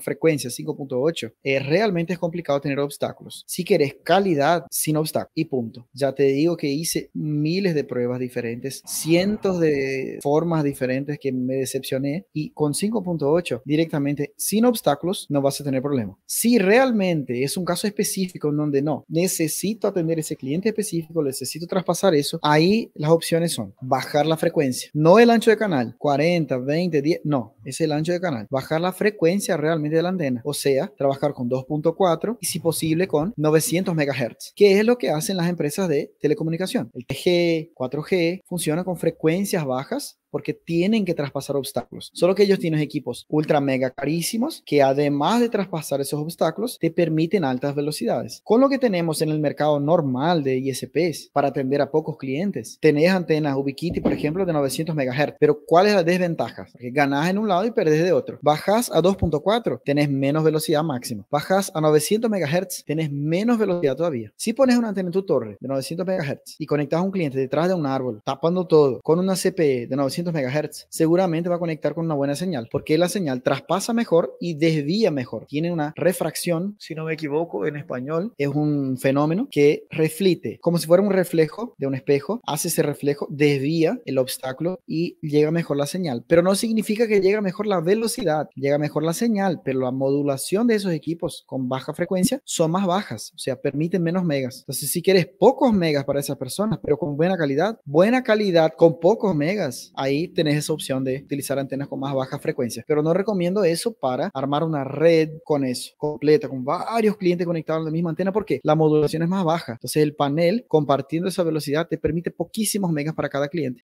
frecuencia 5.8, eh, realmente es complicado tener obstáculos. Si querés calidad sin obstáculos y punto. Ya te digo que hice miles de pruebas diferentes, cientos de formas diferentes que me decepcioné y con 5.8 directamente sin obstáculos no vas a tener problema. Si realmente es un caso específico en donde no, necesito atender ese cliente específico, necesito traspasar eso, ahí las opciones son bajar la frecuencia, no el ancho de canal, 40, 20, 10, no, es el ancho de canal, bajar la frecuencia realmente de la antena, o sea, trabajar con 2.4 y si posible con 900 MHz, que es lo que hacen las empresas de telecomunicación. El TG, 4G, funciona con frecuencias bajas porque tienen que traspasar obstáculos. Solo que ellos tienen equipos ultra mega carísimos que además de traspasar esos obstáculos te permiten altas velocidades. Con lo que tenemos en el mercado normal de ISPs para atender a pocos clientes, tenés antenas Ubiquiti, por ejemplo, de 900 MHz, pero ¿cuál es la desventaja? porque ganás en un lado y perdés de otro. Bajás a 2.4, tenés menos velocidad máxima. Bajás a 900 MHz, tenés menos velocidad todavía. Si pones una antena en tu torre de 900 MHz y conectas a un cliente detrás de un árbol, tapando todo, con una CPE de 900 megahertz seguramente va a conectar con una buena señal, porque la señal traspasa mejor y desvía mejor. Tiene una refracción, si no me equivoco, en español, es un fenómeno que reflite, como si fuera un reflejo de un espejo, hace ese reflejo, desvía el obstáculo y llega mejor la señal. Pero no significa que llega mejor la velocidad, llega mejor la señal, pero la modulación de esos equipos con baja frecuencia son más bajas, o sea, permiten menos megas. Entonces, si quieres pocos megas para esas personas, pero con buena calidad, buena calidad con pocos megas, ahí tenés esa opción de utilizar antenas con más baja frecuencia. Pero no recomiendo eso para armar una red con eso, completa, con varios clientes conectados a la misma antena, porque la modulación es más baja. Entonces el panel, compartiendo esa velocidad, te permite poquísimos megas para cada cliente.